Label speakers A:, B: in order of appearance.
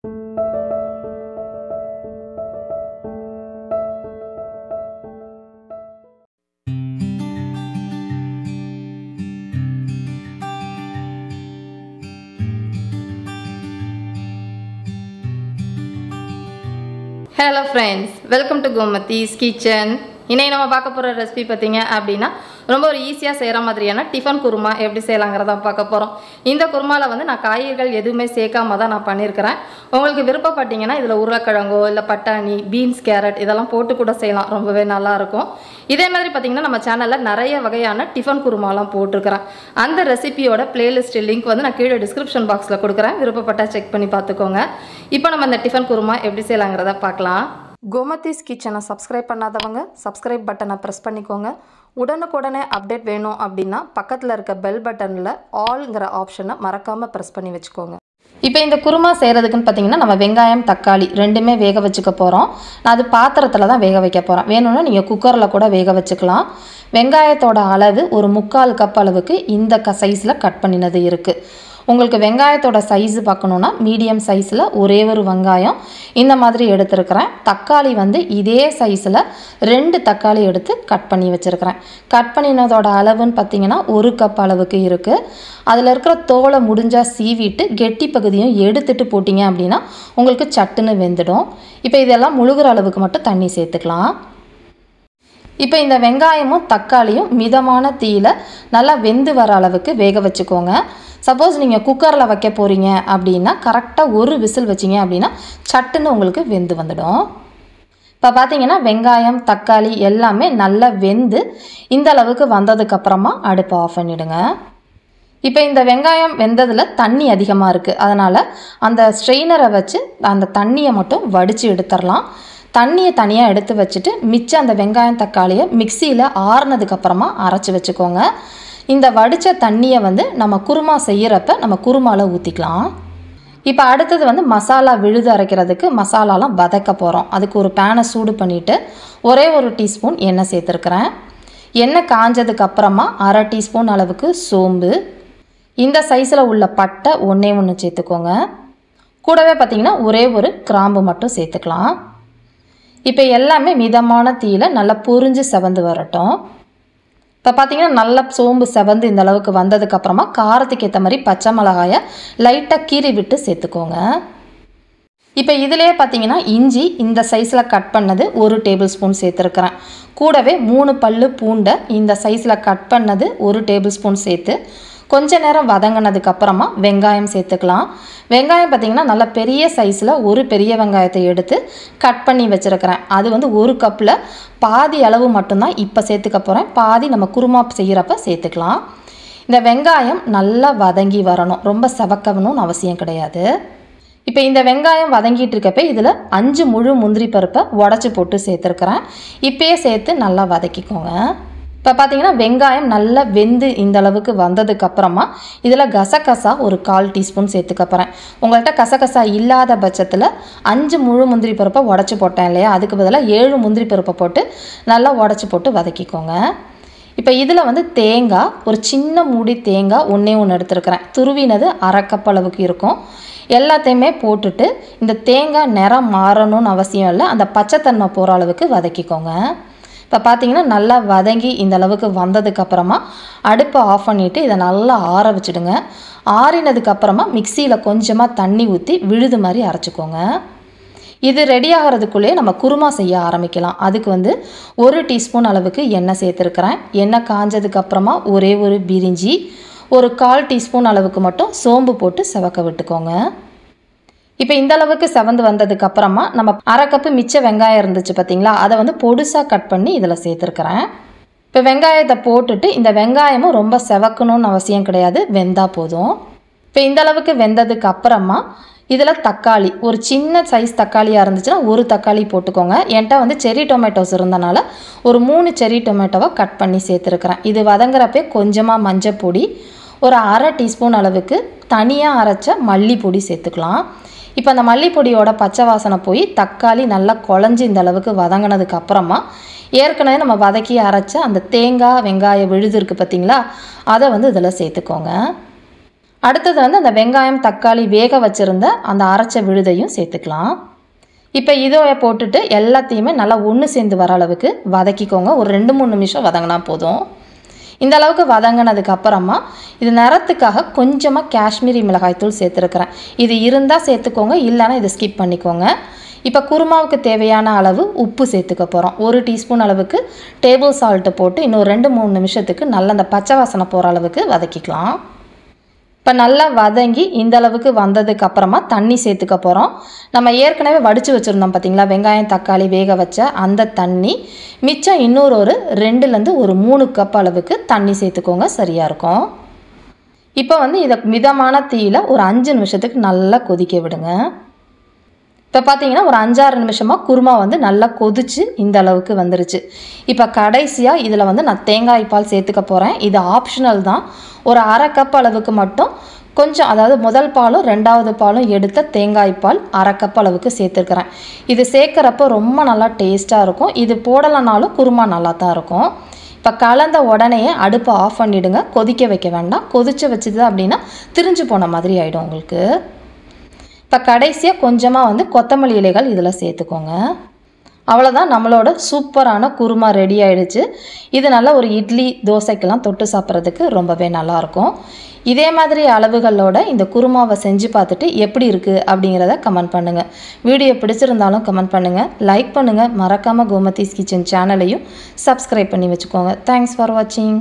A: hello friends welcome to Gomathi's kitchen இன்றைக்கி நம்ம பார்க்க போகிற ரெசிபி பார்த்தீங்க அப்படின்னா ரொம்ப ஒரு ஈஸியாக செய்கிற மாதிரியான டிஃபன் குருமா எப்படி செய்யலாங்கிறத பார்க்க போகிறோம் இந்த குருமாவில் வந்து நான் காய்கறிகள் எதுவுமே சேர்க்காம தான் நான் பண்ணியிருக்கிறேன் உங்களுக்கு விருப்பப்பட்டீங்கன்னா இதில் உருளைக்கிழங்கோ இல்லை பட்டாணி பீன்ஸ் கேரட் இதெல்லாம் போட்டு கூட செய்யலாம் ரொம்பவே நல்லாயிருக்கும் இதே மாதிரி பார்த்திங்கன்னா நம்ம சேனலில் நிறைய வகையான டிஃபன் குருமாலாம் போட்டிருக்கிறேன் அந்த ரெசிபியோட பிளேலிஸ்ட் லிங்க் வந்து நான் கீழே டிஸ்கிரிப்ஷன் பாக்ஸில் கொடுக்குறேன் விருப்பப்பட்டால் செக் பண்ணி பார்த்துக்கோங்க இப்போ நம்ம அந்த டிஃபன் குருமா எப்படி செய்யலாங்கிறத பார்க்கலாம் கோமதிஸ் கிச்சனை சப்ஸ்கிரைப் பண்ணாதவங்க சப்ஸ்கிரைப் பட்டனை ப்ரெஸ் பண்ணிக்கோங்க உடனுக்குடனே அப்டேட் வேணும் அப்படின்னா பக்கத்தில் இருக்க பெல் பட்டனில் ஆல்ங்கிற ஆப்ஷனை மறக்காமல் ப்ரெஸ் பண்ணி வச்சுக்கோங்க இப்போ இந்த குருமா செய்கிறதுக்குன்னு பார்த்தீங்கன்னா நம்ம வெங்காயம் தக்காளி ரெண்டுமே வேக வச்சுக்க போகிறோம் நான் அது பாத்திரத்தில் தான் வேக வைக்க போகிறேன் வேணும்னா நீங்கள் குக்கரில் கூட வேக வச்சுக்கலாம் வெங்காயத்தோட அளவு ஒரு முக்கால் கப் அளவுக்கு இந்த க சைஸில் கட் பண்ணினது இருக்குது உங்களுக்கு வெங்காயத்தோட சைஸ் பார்க்கணுன்னா மீடியம் சைஸில் ஒரே ஒரு வெங்காயம் இந்த மாதிரி எடுத்துருக்கிறேன் தக்காளி வந்து இதே சைஸில் ரெண்டு தக்காளி எடுத்து கட் பண்ணி வச்சுருக்கிறேன் கட் பண்ணினதோட அளவுன்னு பார்த்தீங்கன்னா ஒரு கப் அளவுக்கு இருக்குது அதில் இருக்கிற தோலை முடிஞ்சால் சீவிட்டு கெட்டி பகுதியும் எடுத்துட்டு போட்டிங்க அப்படின்னா உங்களுக்கு சட்டுன்னு வெந்துடும் இப்போ இதெல்லாம் முழுகிற அளவுக்கு மட்டும் தண்ணி சேர்த்துக்கலாம் இப்போ இந்த வெங்காயமும் தக்காளியும் மிதமான தீயில் நல்லா வெந்து வர அளவுக்கு வேக வச்சுக்கோங்க சப்போஸ் நீங்கள் குக்கரில் வைக்க போகிறீங்க அப்படின்னா கரெக்டாக ஒரு விசில் வச்சிங்க அப்படின்னா சட்டுன்னு உங்களுக்கு வெந்து வந்துடும் இப்போ பார்த்தீங்கன்னா வெங்காயம் தக்காளி எல்லாமே நல்லா வெந்து இந்த அளவுக்கு வந்ததுக்கப்புறமா அடுப்பை ஆஃப் பண்ணிவிடுங்க இப்போ இந்த வெங்காயம் வெந்ததில் தண்ணி அதிகமாக இருக்குது அதனால் அந்த ஸ்ட்ரெயினரை வச்சு அந்த தண்ணியை மட்டும் வடித்து எடுத்துடலாம் தண்ணியை தனியாக எடுத்து வச்சுட்டு மிச்சம் அந்த வெங்காயம் தக்காளியை மிக்சியில் ஆறுனதுக்கப்புறமா அரைச்சி வச்சுக்கோங்க இந்த வடித்த தண்ணியை வந்து நம்ம குருமா செய்கிறப்ப நம்ம குருமாவில் ஊற்றிக்கலாம் இப்போ அடுத்தது வந்து மசாலா விழுது அரைக்கிறதுக்கு மசாலாலாம் வதக்க போகிறோம் அதுக்கு ஒரு பேனை சூடு பண்ணிவிட்டு ஒரே ஒரு டீஸ்பூன் எண்ணெய் சேர்த்துருக்குறேன் எண்ணெய் காஞ்சதுக்கு அப்புறமா அரை டீஸ்பூன் அளவுக்கு சோம்பு இந்த சைஸில் உள்ள பட்டை ஒன்றே ஒன்று சேர்த்துக்கோங்க கூடவே பார்த்திங்கன்னா ஒரே ஒரு கிராம்பு மட்டும் சேர்த்துக்கலாம் இப்போ எல்லாமே மிதமான தீயில் நல்லா புரிஞ்சு செவந்து வரட்டும் இப்போ பார்த்தீங்கன்னா நல்லா சோம்பு செவந்து இந்த அளவுக்கு வந்ததுக்கப்புறமா காரத்துக்கு ஏற்ற மாதிரி பச்சை மிளகாயை லைட்டாக கீறி விட்டு சேர்த்துக்கோங்க இப்போ இதிலே பார்த்தீங்கன்னா இஞ்சி இந்த சைஸில் கட் பண்ணது ஒரு டேபிள் ஸ்பூன் சேர்த்துருக்குறேன் கூடவே மூணு பல் பூண்டை இந்த சைஸில் கட் பண்ணது ஒரு டேபிள் ஸ்பூன் சேர்த்து கொஞ்ச நேரம் வதங்கினதுக்கப்புறமா வெங்காயம் சேர்த்துக்கலாம் வெங்காயம் பார்த்திங்கன்னா நல்லா பெரிய சைஸில் ஒரு பெரிய வெங்காயத்தை எடுத்து கட் பண்ணி வச்சுருக்கிறேன் அது வந்து ஒரு கப்பில் பாதி அளவு மட்டும்தான் இப்போ சேர்த்துக்க போகிறேன் பாதி நம்ம குருமா செய்கிறப்ப சேர்த்துக்கலாம் இந்த வெங்காயம் நல்லா வதங்கி வரணும் ரொம்ப செவக்கணும்னு அவசியம் கிடையாது இப்போ இந்த வெங்காயம் வதங்கிட்டு இருக்கப்ப இதில் அஞ்சு முழு முந்திரி பருப்பை உடச்சி போட்டு சேர்த்துருக்குறேன் இப்போயே சேர்த்து நல்லா வதக்கிக்கோங்க இப்போ பார்த்தீங்கன்னா வெங்காயம் நல்லா வெந்து இந்த அளவுக்கு வந்ததுக்கப்புறமா இதில் கசகசா ஒரு கால் டீஸ்பூன் சேர்த்துக்க போகிறேன் உங்கள்கிட்ட கசகசா இல்லாத பட்சத்தில் அஞ்சு முழு முந்திரி பருப்பை உடச்சி போட்டேன் இல்லையா அதுக்கு பதிலாக ஏழு முந்திரி பருப்பை போட்டு நல்லா உடச்சி போட்டு வதக்கிக்கோங்க இப்போ இதில் வந்து தேங்காய் ஒரு சின்ன மூடி தேங்காய் ஒன்றே ஒன்று எடுத்துருக்குறேன் துருவினது அரைக்கப் அளவுக்கு இருக்கும் எல்லாத்தையுமே போட்டுட்டு இந்த தேங்காய் நிறம் மாறணும்னு அவசியம் இல்லை அந்த பச்சைத்தன்மை போகிற அளவுக்கு வதக்கிக்கோங்க இப்போ பார்த்தீங்கன்னா நல்லா வதங்கி இந்த அளவுக்கு வந்ததுக்கப்புறமா அடுப்பை ஆஃப் பண்ணிவிட்டு இதை நல்லா ஆற வச்சுடுங்க ஆறினதுக்கப்புறமா மிக்சியில் கொஞ்சமாக தண்ணி ஊற்றி விழுது மாதிரி அரைச்சிக்கோங்க இது ரெடி ஆகிறதுக்குள்ளேயே நம்ம குருமா செய்ய ஆரம்பிக்கலாம் அதுக்கு வந்து ஒரு டீஸ்பூன் அளவுக்கு எண்ணெய் சேர்த்துருக்குறேன் எண்ணெய் காஞ்சதுக்கப்புறமா ஒரே ஒரு பிரிஞ்சி ஒரு கால் டீஸ்பூன் அளவுக்கு மட்டும் சோம்பு போட்டு செவக்க விட்டுக்கோங்க இப்போ இந்த அளவுக்கு செவந்து வந்ததுக்கு அப்புறமா நம்ம அரை கப்பு மிச்ச வெங்காயம் இருந்துச்சு பார்த்தீங்களா அதை வந்து பொடுசாக கட் பண்ணி இதில் சேர்த்துருக்குறேன் இப்போ வெங்காயத்தை போட்டுட்டு இந்த வெங்காயமும் ரொம்ப செவக்கணும்னு அவசியம் கிடையாது வெந்தால் போதும் இப்போ இந்த அளவுக்கு வெந்ததுக்கு அப்புறமா இதில் தக்காளி ஒரு சின்ன சைஸ் தக்காளியாக இருந்துச்சுன்னா ஒரு தக்காளி போட்டுக்கோங்க என்கிட்ட வந்து செரி டொமேட்டோஸ் இருந்தனால ஒரு மூணு செரி டொமேட்டோவை கட் பண்ணி சேர்த்துருக்குறேன் இது வதங்குறப்பே கொஞ்சமாக மஞ்சள் பொடி ஒரு அரை டீஸ்பூன் அளவுக்கு தனியாக அரைச்ச மல்லிப்பொடி சேர்த்துக்கலாம் இப்போ அந்த மல்லிப்பொடியோட பச்சை வாசனை போய் தக்காளி நல்லா குழஞ்சி இந்த அளவுக்கு வதங்கினதுக்கு அப்புறமா ஏற்கனவே நம்ம வதக்கி அரைச்ச அந்த தேங்காய் வெங்காயம் விழுது இருக்குது பார்த்திங்களா அதை வந்து இதில் சேர்த்துக்கோங்க அடுத்தது வந்து அந்த வெங்காயம் தக்காளி வேக வச்சுருந்த அந்த அரைச்ச விழுதையும் சேர்த்துக்கலாம் இப்போ இதை போட்டுட்டு எல்லாத்தையுமே நல்லா ஒன்று சேர்ந்து வர அளவுக்கு வதக்கிக்கோங்க ஒரு ரெண்டு மூணு நிமிஷம் வதங்கினா போதும் இந்த அளவுக்கு வதங்கினதுக்கு அப்புறமா இது நிறத்துக்காக கொஞ்சமாக காஷ்மீரி மிளகாய்த்தூள் சேர்த்துருக்குறேன் இது இருந்தால் சேர்த்துக்கோங்க இல்லைன்னா இதை ஸ்கிப் பண்ணிக்கோங்க இப்போ குருமாவுக்கு தேவையான அளவு உப்பு சேர்த்துக்க போகிறோம் ஒரு டீஸ்பூன் அளவுக்கு டேபிள் சால்ட்டு போட்டு இன்னும் ரெண்டு மூணு நிமிஷத்துக்கு நல்ல அந்த பச்சை வாசனை போகிற அளவுக்கு வதக்கிக்கலாம் இப்போ நல்லா வதங்கி இந்த அளவுக்கு வந்ததுக்கு அப்புறமா தண்ணி சேர்த்துக்க போகிறோம் நம்ம ஏற்கனவே வடித்து வச்சுருந்தோம் பார்த்திங்களா வெங்காயம் தக்காளி வேக வச்ச அந்த தண்ணி மிச்சம் இன்னொரு ஒரு ரெண்டுலேருந்து ஒரு மூணு கப் அளவுக்கு தண்ணி சேர்த்துக்கோங்க சரியாக இருக்கும் இப்போ வந்து இதை மிதமான தீயில் ஒரு அஞ்சு நிமிஷத்துக்கு நல்லா கொதிக்க விடுங்க இப்போ பார்த்தீங்கன்னா ஒரு அஞ்சாறு நிமிஷமாக குருமா வந்து நல்லா கொதிச்சு இந்த அளவுக்கு வந்துருச்சு இப்போ கடைசியாக இதில் வந்து நான் தேங்காய் பால் சேர்த்துக்க போகிறேன் இது ஆப்ஷனல் தான் ஒரு அரை கப் அளவுக்கு மட்டும் கொஞ்சம் அதாவது முதல் பாலும் ரெண்டாவது பாலும் எடுத்த தேங்காய் பால் அரை கப் அளவுக்கு சேர்த்துருக்குறேன் இது சேர்க்குறப்ப ரொம்ப நல்லா டேஸ்ட்டாக இருக்கும் இது போடலைனாலும் குருமா நல்லா தான் இருக்கும் இப்போ கலந்த உடனே அடுப்பை ஆஃப் பண்ணிவிடுங்க கொதிக்க வைக்க வேண்டாம் கொதிச்சு வச்சுது அப்படின்னா திரிஞ்சு போன மாதிரி ஆகிடும் உங்களுக்கு இப்போ கடைசியாக கொஞ்சமாக வந்து கொத்தமல்லி இலைகள் இதில் சேர்த்துக்கோங்க அவ்வளோதான் நம்மளோட சூப்பரான குருமா ரெடி ஆகிடுச்சு இது நல்லா ஒரு இட்லி தோசைக்கெல்லாம் தொட்டு சாப்பிட்றதுக்கு ரொம்பவே நல்லாயிருக்கும் இதே மாதிரி அளவுகளோட இந்த குருமாவை செஞ்சு பார்த்துட்டு எப்படி இருக்குது அப்படிங்கிறத கமெண்ட் பண்ணுங்கள் வீடியோ பிடிச்சிருந்தாலும் கமெண்ட் பண்ணுங்கள் லைக் பண்ணுங்கள் மறக்காமல் கோமதீஸ் கிச்சன் சேனலையும் சப்ஸ்கிரைப் பண்ணி வச்சுக்கோங்க தேங்க்ஸ் ஃபார் வாட்சிங்